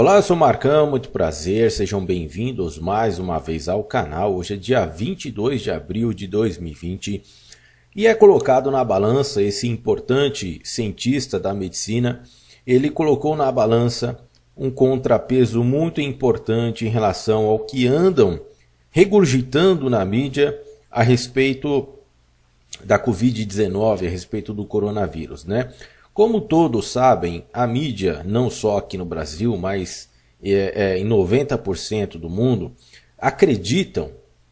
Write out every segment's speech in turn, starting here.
Olá, eu sou Marcão, muito prazer, sejam bem-vindos mais uma vez ao canal. Hoje é dia 22 de abril de 2020 e é colocado na balança esse importante cientista da medicina. Ele colocou na balança um contrapeso muito importante em relação ao que andam regurgitando na mídia a respeito da Covid-19, a respeito do coronavírus, né? Como todos sabem, a mídia, não só aqui no Brasil, mas é, é, em 90% do mundo, acreditam,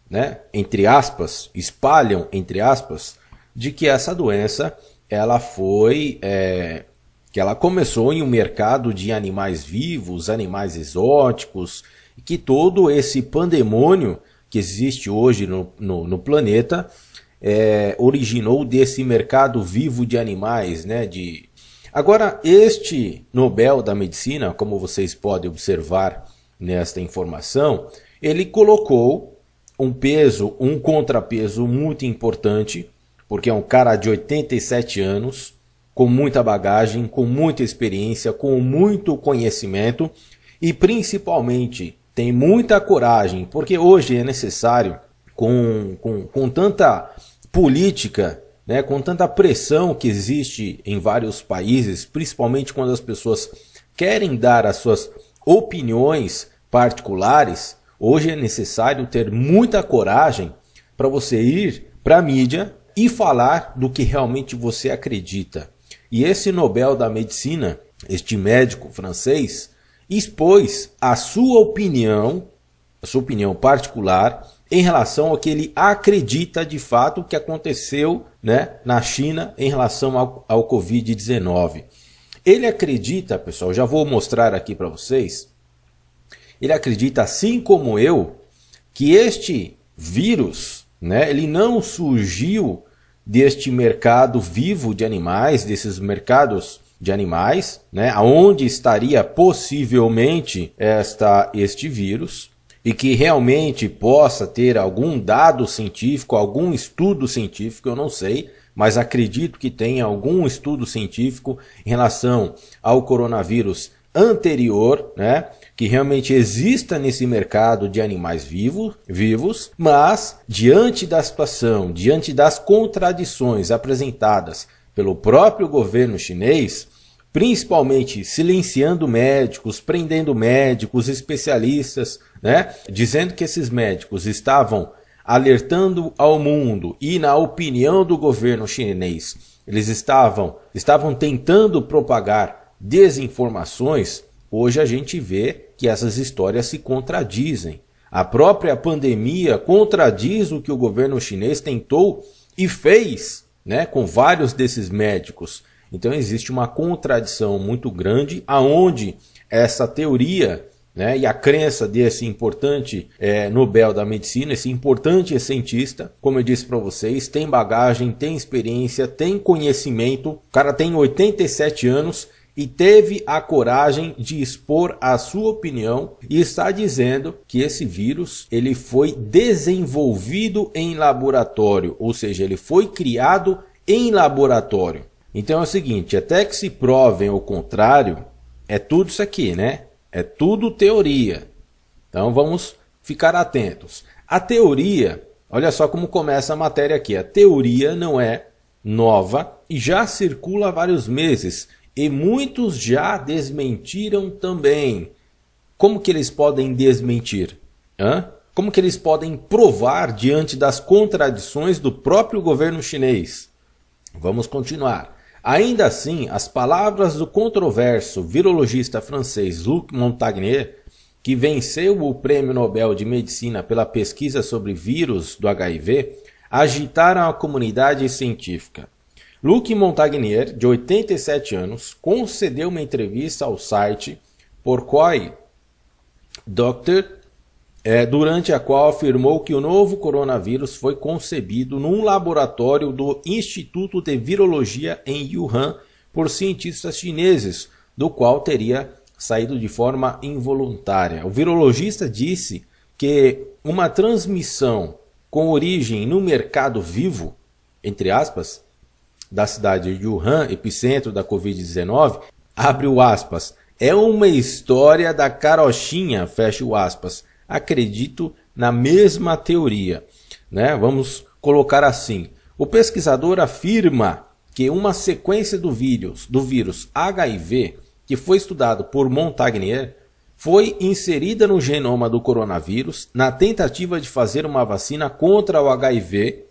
né, entre aspas, espalham, entre aspas, de que essa doença ela foi. É, que ela começou em um mercado de animais vivos, animais exóticos, e que todo esse pandemônio que existe hoje no, no, no planeta é, originou desse mercado vivo de animais, né, de Agora, este Nobel da Medicina, como vocês podem observar nesta informação, ele colocou um peso, um contrapeso muito importante, porque é um cara de 87 anos, com muita bagagem, com muita experiência, com muito conhecimento e principalmente tem muita coragem, porque hoje é necessário, com, com, com tanta política né? Com tanta pressão que existe em vários países, principalmente quando as pessoas querem dar as suas opiniões particulares, hoje é necessário ter muita coragem para você ir para a mídia e falar do que realmente você acredita. E esse Nobel da Medicina, este médico francês, expôs a sua opinião, a sua opinião particular, em relação ao que ele acredita de fato que aconteceu né, na China em relação ao, ao Covid-19. Ele acredita, pessoal, já vou mostrar aqui para vocês. Ele acredita, assim como eu, que este vírus, né, ele não surgiu deste mercado vivo de animais, desses mercados de animais, né, aonde estaria possivelmente esta este vírus, e que realmente possa ter algum dado científico, algum estudo científico, eu não sei, mas acredito que tenha algum estudo científico em relação ao coronavírus anterior, né? Que realmente exista nesse mercado de animais vivos, vivos, mas diante da situação, diante das contradições apresentadas pelo próprio governo chinês, principalmente silenciando médicos, prendendo médicos, especialistas, né? dizendo que esses médicos estavam alertando ao mundo e na opinião do governo chinês, eles estavam estavam tentando propagar desinformações. Hoje a gente vê que essas histórias se contradizem. A própria pandemia contradiz o que o governo chinês tentou e fez, né, com vários desses médicos então existe uma contradição muito grande aonde essa teoria né, e a crença desse importante é, Nobel da Medicina, esse importante cientista, como eu disse para vocês, tem bagagem, tem experiência, tem conhecimento. O cara tem 87 anos e teve a coragem de expor a sua opinião e está dizendo que esse vírus ele foi desenvolvido em laboratório, ou seja, ele foi criado em laboratório. Então é o seguinte, até que se provem o contrário, é tudo isso aqui, né? É tudo teoria. Então vamos ficar atentos. A teoria, olha só como começa a matéria aqui. A teoria não é nova e já circula há vários meses e muitos já desmentiram também. Como que eles podem desmentir? Hã? Como que eles podem provar diante das contradições do próprio governo chinês? Vamos continuar. Ainda assim, as palavras do controverso virologista francês Luc Montagnier, que venceu o Prêmio Nobel de Medicina pela pesquisa sobre vírus do HIV, agitaram a comunidade científica. Luc Montagnier, de 87 anos, concedeu uma entrevista ao site Porquoi Dr é, durante a qual afirmou que o novo coronavírus foi concebido num laboratório do Instituto de Virologia em Wuhan por cientistas chineses, do qual teria saído de forma involuntária. O virologista disse que uma transmissão com origem no mercado vivo, entre aspas, da cidade de Wuhan, epicentro da Covid-19, abre o aspas, é uma história da carochinha, fecha o aspas, acredito na mesma teoria. Né? Vamos colocar assim: o pesquisador afirma que uma sequência do vírus, do vírus HIV, que foi estudado por Montagnier, foi inserida no genoma do coronavírus na tentativa de fazer uma vacina contra o HIV,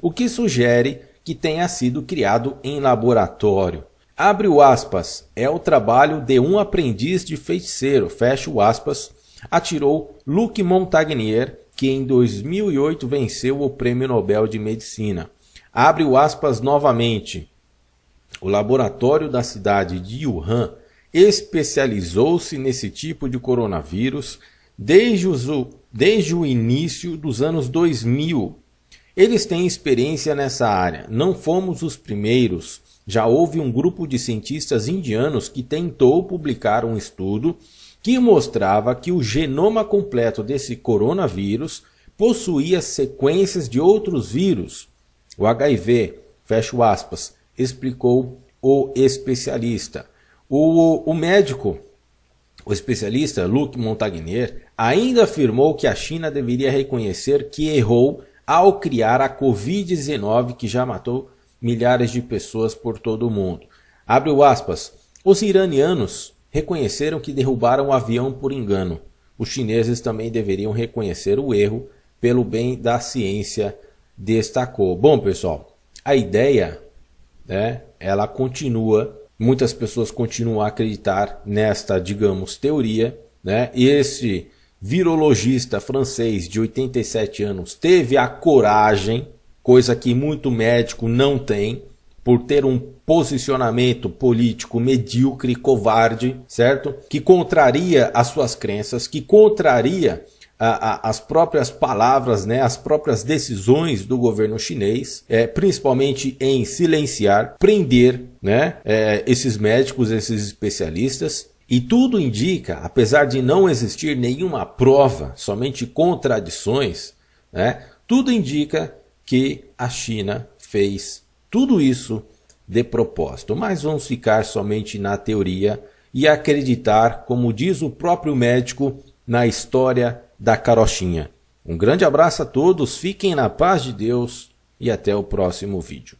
o que sugere que tenha sido criado em laboratório. Abre o aspas, é o trabalho de um aprendiz de feiticeiro, fecha o aspas, atirou Luc Montagnier, que em 2008 venceu o Prêmio Nobel de Medicina. Abre o aspas novamente. O laboratório da cidade de Wuhan especializou-se nesse tipo de coronavírus desde, os, desde o início dos anos 2000. Eles têm experiência nessa área. Não fomos os primeiros. Já houve um grupo de cientistas indianos que tentou publicar um estudo que mostrava que o genoma completo desse coronavírus possuía sequências de outros vírus. O HIV, fecho aspas, explicou o especialista. O, o médico, o especialista Luc Montagnier, ainda afirmou que a China deveria reconhecer que errou ao criar a Covid-19 que já matou milhares de pessoas por todo o mundo. Abre aspas. Os iranianos reconheceram que derrubaram o avião por engano. Os chineses também deveriam reconhecer o erro pelo bem da ciência, destacou. Bom, pessoal, a ideia, né, ela continua, muitas pessoas continuam a acreditar nesta, digamos, teoria, né? Esse virologista francês de 87 anos teve a coragem, coisa que muito médico não tem, por ter um posicionamento político medíocre, covarde, certo? Que contraria as suas crenças, que contraria a, a, as próprias palavras, né, as próprias decisões do governo chinês, é, principalmente em silenciar, prender né, é, esses médicos, esses especialistas. E tudo indica, apesar de não existir nenhuma prova, somente contradições, né, tudo indica que a China fez tudo isso de propósito, mas vamos ficar somente na teoria e acreditar, como diz o próprio médico, na história da carochinha. Um grande abraço a todos, fiquem na paz de Deus e até o próximo vídeo.